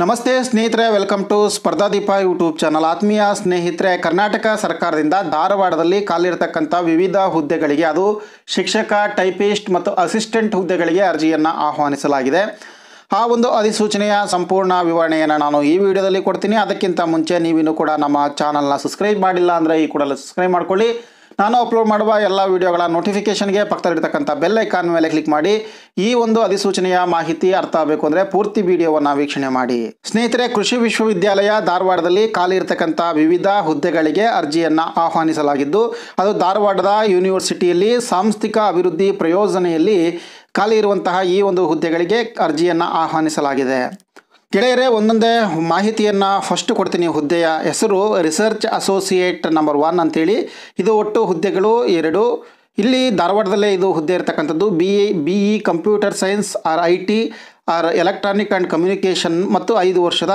ನಮಸ್ತೆ ಸ್ನೇಹಿತರೆ welcome to ಸ್ಪರ್ಧಾ ದೀಪ ಯೂಟ್ಯೂಬ್ ಚಾನಲ್ ಆತ್ಮೀಯ ಸ್ನೇಹಿತರೆ ಕರ್ನಾಟಕ ಸರ್ಕಾರದಿಂದ ಧಾರವಾಡದಲ್ಲಿ ಕಾಲಿರತಕ್ಕಂಥ ವಿವಿಧ ಹುದ್ದೆಗಳಿಗೆ ಅದು ಶಿಕ್ಷಕ ಟೈಪಿಸ್ಟ್ ಮತ್ತು ಅಸಿಸ್ಟೆಂಟ್ ಹುದ್ದೆಗಳಿಗೆ ಅರ್ಜಿಯನ್ನು ಆಹ್ವಾನಿಸಲಾಗಿದೆ ಆ ಒಂದು ಅಧಿಸೂಚನೆಯ ಸಂಪೂರ್ಣ ವಿವರಣೆಯನ್ನು ನಾನು ಈ ವಿಡಿಯೋದಲ್ಲಿ ಕೊಡ್ತೀನಿ ಅದಕ್ಕಿಂತ ಮುಂಚೆ ನೀವಿನ್ನೂ ಕೂಡ ನಮ್ಮ ಚಾನಲ್ನ ಸಬ್ಸ್ಕ್ರೈಬ್ ಮಾಡಿಲ್ಲ ಅಂದರೆ ಈ ಕೂಡಲೇ ಸಬ್ಸ್ಕ್ರೈಬ್ ಮಾಡಿಕೊಳ್ಳಿ ನಾನು ಅಪ್ಲೋಡ್ ಮಾಡುವ ಎಲ್ಲ ವಿಡಿಯೋಗಳ ನೋಟಿಫಿಕೇಷನ್ಗೆ ಪಕ್ಕದಲ್ಲಿರ್ತಕ್ಕಂಥ ಬೆಲ್ ಐಕಾನ್ ಮೇಲೆ ಕ್ಲಿಕ್ ಮಾಡಿ ಈ ಒಂದು ಅಧಿಸೂಚನೆಯ ಮಾಹಿತಿ ಅರ್ಥ ಆಗಬೇಕು ಅಂದರೆ ಪೂರ್ತಿ ವಿಡಿಯೋವನ್ನು ವೀಕ್ಷಣೆ ಮಾಡಿ ಸ್ನೇಹಿತರೆ ಕೃಷಿ ವಿಶ್ವವಿದ್ಯಾಲಯ ಧಾರವಾಡದಲ್ಲಿ ಖಾಲಿ ಇರತಕ್ಕಂಥ ವಿವಿಧ ಹುದ್ದೆಗಳಿಗೆ ಅರ್ಜಿಯನ್ನು ಆಹ್ವಾನಿಸಲಾಗಿದ್ದು ಅದು ಧಾರವಾಡದ ಯೂನಿವರ್ಸಿಟಿಯಲ್ಲಿ ಸಾಂಸ್ಥಿಕ ಅಭಿವೃದ್ಧಿ ಪ್ರಯೋಜನೆಯಲ್ಲಿ ಖಾಲಿ ಇರುವಂತಹ ಈ ಒಂದು ಹುದ್ದೆಗಳಿಗೆ ಅರ್ಜಿಯನ್ನು ಆಹ್ವಾನಿಸಲಾಗಿದೆ ಗೆಳೆಯರೇ ಒಂದೊಂದೇ ಮಾಹಿತಿಯನ್ನು ಫಸ್ಟ್ ಕೊಡ್ತೀನಿ ಹುದ್ದೆಯ ಹೆಸರು ರಿಸರ್ಚ್ ಅಸೋಸಿಯೇಟ್ ನಂಬರ್ ಒನ್ ಅಂತೇಳಿ ಇದು ಒಟ್ಟು ಹುದ್ದೆಗಳು ಎರಡು ಇಲ್ಲಿ ಧಾರವಾಡದಲ್ಲೇ ಇದು ಹುದ್ದೆ ಇರತಕ್ಕಂಥದ್ದು B A B E computer science or I T or electronic and communication ಮತ್ತು ಐದು ವರ್ಷದ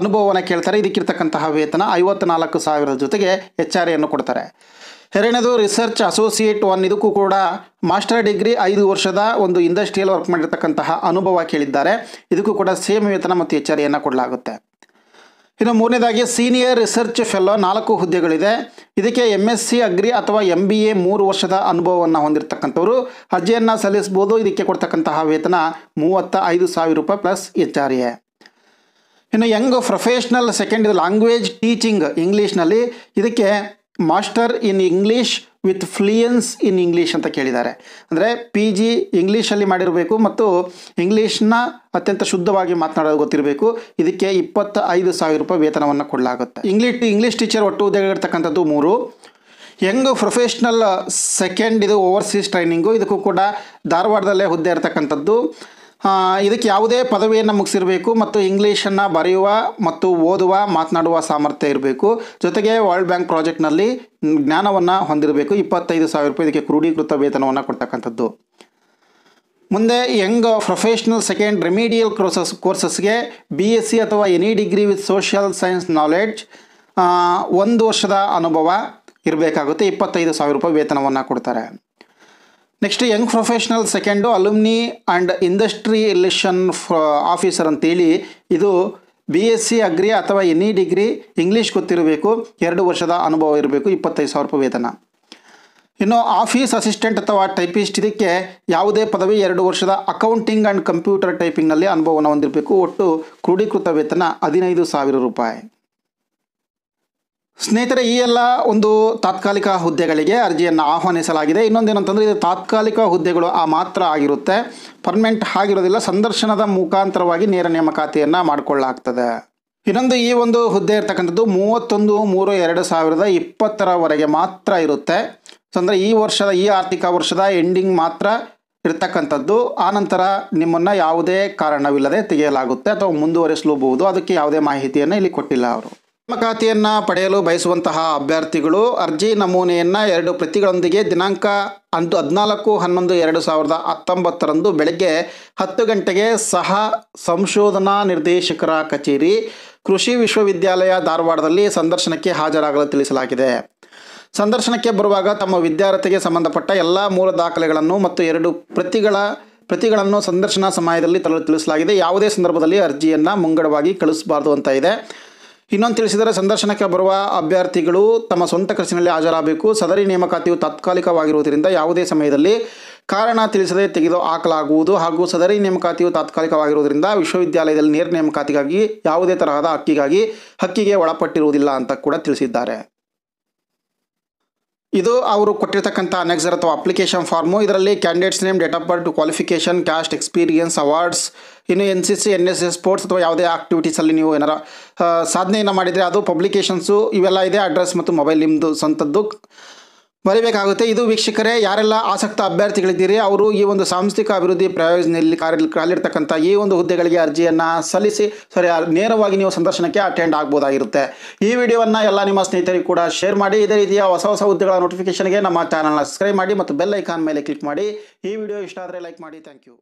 ಅನುಭವವನ್ನು ಕೇಳ್ತಾರೆ ಇದಕ್ಕಿರ್ತಕ್ಕಂತಹ ವೇತನ ಐವತ್ನಾಲ್ಕು ಸಾವಿರದ ಜೊತೆಗೆ ಎಚ್ ಎನ್ನು ಕೊಡ್ತಾರೆ ಎರಡನೇದು ರಿಸರ್ಚ್ ಅಸೋಸಿಯೇಟ್ ಒನ್ ಇದಕ್ಕೂ ಕೂಡ ಮಾಸ್ಟರ್ ಡಿಗ್ರಿ ಐದು ವರ್ಷದ ಒಂದು ಇಂಡಸ್ಟ್ರಿಯಲ್ ವರ್ಕ್ ಮಾಡಿರ್ತಕ್ಕಂತಹ ಅನುಭವ ಕೇಳಿದ್ದಾರೆ ಇದಕ್ಕೂ ಕೂಡ ಸೇಮ್ ವೇತನ ಮತ್ತು ಎಚ್ ಎನ್ನು ಕೊಡಲಾಗುತ್ತೆ ಇನ್ನು ಮೂರನೇದಾಗಿ ಸೀನಿಯರ್ ರಿಸರ್ಚ್ ಫೆಲ್ಲೋ ನಾಲ್ಕು ಹುದ್ದೆಗಳಿದೆ ಇದಕ್ಕೆ ಎಮ್ ಎಸ್ ಸಿ ಅಗ್ರಿ ಅಥವಾ ಎಂ ಬಿ ಎ ಮೂರು ವರ್ಷದ ಅನುಭವವನ್ನು ಹೊಂದಿರತಕ್ಕಂಥವರು ಅರ್ಜಿಯನ್ನು ಸಲ್ಲಿಸ್ಬೋದು ಇದಕ್ಕೆ ಕೊಡ್ತಕ್ಕಂತಹ ವೇತನ ಮೂವತ್ತ ಐದು ಸಾವಿರ ರೂಪಾಯಿ ಪ್ಲಸ್ ಎಚ್ ಆರ್ ಎ ಇನ್ನು ಯಂಗ್ ಪ್ರೊಫೆಷ್ನಲ್ ಸೆಕೆಂಡ್ ಇದು ಲ್ಯಾಂಗ್ವೇಜ್ ಟೀಚಿಂಗ್ ಇಂಗ್ಲೀಷ್ನಲ್ಲಿ ಇದಕ್ಕೆ master in English with fluency in English ಅಂತ ಕೇಳಿದ್ದಾರೆ ಅಂದರೆ ಪಿ ಜಿ ಇಂಗ್ಲೀಷಲ್ಲಿ ಮಾಡಿರಬೇಕು ಮತ್ತು ಇಂಗ್ಲೀಷ್ನ ಅತ್ಯಂತ ಶುದ್ಧವಾಗಿ ಮಾತನಾಡೋದು ಗೊತ್ತಿರಬೇಕು ಇದಕ್ಕೆ ಇಪ್ಪತ್ತ ಐದು ಸಾವಿರ ರೂಪಾಯಿ ವೇತನವನ್ನು ಕೊಡಲಾಗುತ್ತೆ ಇಂಗ್ಲೀಷ್ ಇಂಗ್ಲೀಷ್ ಟೀಚರ್ ಒಟ್ಟು ಇರ್ತಕ್ಕಂಥದ್ದು ಮೂರು ಯಂಗ್ ಪ್ರೊಫೆಷ್ನಲ್ ಸೆಕೆಂಡ್ ಇದು ಓವರ್ಸೀಸ್ ಟ್ರೈನಿಂಗು ಇದಕ್ಕೂ ಕೂಡ ಧಾರವಾಡದಲ್ಲೇ ಹುದ್ದೆ ಇರತಕ್ಕಂಥದ್ದು ಇದಕ್ಕೆ ಯಾವುದೇ ಪದವಿಯನ್ನು ಮುಗಿಸಿರಬೇಕು ಮತ್ತು ಇಂಗ್ಲೀಷನ್ನು ಬರೆಯುವ ಮತ್ತು ಓದುವ ಮಾತನಾಡುವ ಸಾಮರ್ಥ್ಯ ಇರಬೇಕು ಜೊತೆಗೆ ವರ್ಲ್ಡ್ ಬ್ಯಾಂಕ್ ಪ್ರಾಜೆಕ್ಟ್ನಲ್ಲಿ ಜ್ಞಾನವನ್ನು ಹೊಂದಿರಬೇಕು ಇಪ್ಪತ್ತೈದು ಸಾವಿರ ರೂಪಾಯಿ ಇದಕ್ಕೆ ಕ್ರೋಢೀಕೃತ ವೇತನವನ್ನು ಕೊಡ್ತಕ್ಕಂಥದ್ದು ಮುಂದೆ young professional second remedial courses ಕೋರ್ಸಸ್ಗೆ ಬಿ ಎಸ್ ಸಿ ಅಥವಾ any degree with social science knowledge ಒಂದು ವರ್ಷದ ಅನುಭವ ಇರಬೇಕಾಗುತ್ತೆ ಇಪ್ಪತ್ತೈದು ಸಾವಿರ ರೂಪಾಯಿ ವೇತನವನ್ನು ಕೊಡ್ತಾರೆ next young professional second alumni and industry ಫ ಆಫೀಸರ್ ಅಂತೇಳಿ ಇದು ಬಿ ಎಸ್ ಸಿ ಅಗ್ರಿ ಅಥವಾ ಎನಿ ಡಿಗ್ರಿ ಇಂಗ್ಲೀಷ್ ಗೊತ್ತಿರಬೇಕು ಎರಡು ವರ್ಷದ ಅನುಭವ ಇರಬೇಕು ಇಪ್ಪತ್ತೈದು ಸಾವಿರ ರೂಪಾಯಿ ವೇತನ ಇನ್ನು ಆಫೀಸ್ ಅಸಿಸ್ಟೆಂಟ್ ಅಥವಾ ಟೈಪಿಸ್ಟ್ ಇದಕ್ಕೆ ಯಾವುದೇ ಪದವಿ ಎರಡು ವರ್ಷದ ಅಕೌಂಟಿಂಗ್ ಆ್ಯಂಡ್ ಕಂಪ್ಯೂಟರ್ ಟೈಪಿಂಗ್ನಲ್ಲಿ ಅನುಭವವನ್ನು ಹೊಂದಿರಬೇಕು ಒಟ್ಟು ಕ್ರೋಢೀಕೃತ ವೇತನ ಹದಿನೈದು ಸಾವಿರ ರೂಪಾಯಿ ಸ್ನೇಹಿತರೆ ಈ ಎಲ್ಲ ಒಂದು ತಾತ್ಕಾಲಿಕ ಹುದ್ದೆಗಳಿಗೆ ಅರ್ಜಿಯನ್ನು ಆಹ್ವಾನಿಸಲಾಗಿದೆ ಇನ್ನೊಂದೇನಂತಂದರೆ ಇದು ತಾತ್ಕಾಲಿಕ ಹುದ್ದೆಗಳು ಆ ಮಾತ್ರ ಆಗಿರುತ್ತೆ ಪರ್ಮನೆಂಟ್ ಆಗಿರೋದಿಲ್ಲ ಸಂದರ್ಶನದ ಮುಖಾಂತರವಾಗಿ ನೇರ ನೇಮಕಾತಿಯನ್ನು ಮಾಡಿಕೊಳ್ಳಲಾಗ್ತದೆ ಇನ್ನೊಂದು ಈ ಒಂದು ಹುದ್ದೆ ಇರ್ತಕ್ಕಂಥದ್ದು ಮೂವತ್ತೊಂದು ಮೂರು ಎರಡು ಸಾವಿರದ ಇಪ್ಪತ್ತರವರೆಗೆ ಮಾತ್ರ ಇರುತ್ತೆ ಸೊ ಅಂದರೆ ಈ ವರ್ಷದ ಈ ಆರ್ಥಿಕ ವರ್ಷದ ಎಂಡಿಂಗ್ ಮಾತ್ರ ಇರ್ತಕ್ಕಂಥದ್ದು ಆನಂತರ ನಿಮ್ಮನ್ನು ಯಾವುದೇ ಕಾರಣವಿಲ್ಲದೆ ತೆಗೆಯಲಾಗುತ್ತೆ ಅಥವಾ ಮುಂದುವರಿಸಲೂಬಹುದು ಅದಕ್ಕೆ ಯಾವುದೇ ಮಾಹಿತಿಯನ್ನು ಇಲ್ಲಿ ಕೊಟ್ಟಿಲ್ಲ ಅವರು ನೇಮಕಾತಿಯನ್ನು ಪಡೆಯಲು ಬಯಸುವಂತಹ ಅಭ್ಯರ್ಥಿಗಳು ಅರ್ಜಿ ನಮೂನೆಯನ್ನು ಎರಡು ಪ್ರತಿಗಳೊಂದಿಗೆ ದಿನಾಂಕ ಅಂದು ಹದಿನಾಲ್ಕು ಹನ್ನೊಂದು ಎರಡು ಸಾವಿರದ ಹತ್ತೊಂಬತ್ತರಂದು ಬೆಳಗ್ಗೆ ಹತ್ತು ಗಂಟೆಗೆ ಸಹ ಸಂಶೋಧನಾ ನಿರ್ದೇಶಕರ ಕಚೇರಿ ಕೃಷಿ ವಿಶ್ವವಿದ್ಯಾಲಯ ಧಾರವಾಡದಲ್ಲಿ ಸಂದರ್ಶನಕ್ಕೆ ಹಾಜರಾಗಲು ತಿಳಿಸಲಾಗಿದೆ ಸಂದರ್ಶನಕ್ಕೆ ಬರುವಾಗ ತಮ್ಮ ವಿದ್ಯಾರ್ಥಿಗೆ ಸಂಬಂಧಪಟ್ಟ ಎಲ್ಲ ಮೂಲ ದಾಖಲೆಗಳನ್ನು ಮತ್ತು ಎರಡು ಪ್ರತಿಗಳ ಪ್ರತಿಗಳನ್ನು ಸಂದರ್ಶನ ಸಮಯದಲ್ಲಿ ತರಲು ತಿಳಿಸಲಾಗಿದೆ ಯಾವುದೇ ಸಂದರ್ಭದಲ್ಲಿ ಅರ್ಜಿಯನ್ನು ಮುಂಗಡವಾಗಿ ಕಳಿಸಬಾರ್ದು ಅಂತ ಇದೆ ಇನ್ನೊಂದು ತಿಳಿಸಿದರೆ ಸಂದರ್ಶನಕ್ಕೆ ಬರುವ ಅಭ್ಯರ್ಥಿಗಳು ತಮ್ಮ ಸ್ವಂತ ಖರ್ಚಿನಲ್ಲಿ ಹಾಜರಾಗಬೇಕು ಸದರಿ ನೇಮಕಾತಿಯು ತಾತ್ಕಾಲಿಕವಾಗಿರುವುದರಿಂದ ಯಾವುದೇ ಸಮಯದಲ್ಲಿ ಕಾರಣ ತಿಳಿಸದೆ ತೆಗೆದು ಹಾಕಲಾಗುವುದು ಹಾಗೂ ಸದರಿ ನೇಮಕಾತಿಯು ತಾತ್ಕಾಲಿಕವಾಗಿರುವುದರಿಂದ ವಿಶ್ವವಿದ್ಯಾಲಯದಲ್ಲಿ ನೇರ ನೇಮಕಾತಿಗಾಗಿ ಯಾವುದೇ ತರಹದ ಹಕ್ಕಿಗಾಗಿ ಹಕ್ಕಿಗೆ ಒಳಪಟ್ಟಿರುವುದಿಲ್ಲ ಅಂತ ಕೂಡ ತಿಳಿಸಿದ್ದಾರೆ ಇದು ಅವರು ಕೊಟ್ಟಿರ್ತಕ್ಕಂಥ ಅನೆಕ್ಸರ್ ಅಥವಾ ಅಪ್ಲಿಕೇಶನ್ ಫಾರ್ಮು ಇದರಲ್ಲಿ candidates name date of birth qualification caste experience awards ಇನ್ನು N C C N S S sports ಅಥವಾ ಯಾವುದೇ ಆಕ್ಟಿವಿಟೀಸಲ್ಲಿ ನೀವು ಏನಾರ ಸಾಧನೆಯನ್ನು ಮಾಡಿದರೆ ಅದು ಪಬ್ಲಿಕೇಶನ್ಸು ಇವೆಲ್ಲ ಇದೆ ಅಡ್ರೆಸ್ ಮತ್ತು ಮೊಬೈಲ್ ನಿಮ್ಮದು ಸ್ವಂತದ್ದು ಬರೀಬೇಕಾಗುತ್ತೆ ಇದು ವೀಕ್ಷಕರೇ ಯಾರೆಲ್ಲ ಆಸಕ್ತ ಅಭ್ಯರ್ಥಿಗಳಿದ್ದೀರಿ ಅವರು ಈ ಒಂದು ಸಾಂಸ್ಥಿಕ ಅಭಿವೃದ್ಧಿ ಪ್ರಯೋಜನದಲ್ಲಿ ಕಾರ್ಯ ಕಾಲಿರ್ತಕ್ಕಂಥ ಈ ಒಂದು ಹುದ್ದೆಗಳಿಗೆ ಅರ್ಜಿಯನ್ನು ಸಲ್ಲಿಸಿ ಸರಿ ನೇರವಾಗಿ ನೀವು ಸಂದರ್ಶನಕ್ಕೆ ಅಟೆಂಡ್ ಆಗ್ಬೋದಾಗಿರುತ್ತೆ ಈ ವಿಡಿಯೋವನ್ನು ಎಲ್ಲ ನಿಮ್ಮ ಸ್ನೇಹಿತರಿಗೂ ಕೂಡ ಶೇರ್ ಮಾಡಿ ಇದೇ ರೀತಿಯ ಹೊಸ ಹೊಸ ಹುದ್ದೆಗಳ ನೋಟಿಫಿಕೇಷನ್ಗೆ ನಮ್ಮ ಚಾನಲ್ನ ಸಬ್ಸ್ಕ್ರೈಬ್ ಮಾಡಿ ಮತ್ತು ಬೆಲ್ ಐಕಾನ್ ಮೇಲೆ ಕ್ಲಿಕ್ ಮಾಡಿ ಈ ವಿಡಿಯೋ ಇಷ್ಟ ಆದರೆ ಲೈಕ್ ಮಾಡಿ ಥ್ಯಾಂಕ್ ಯು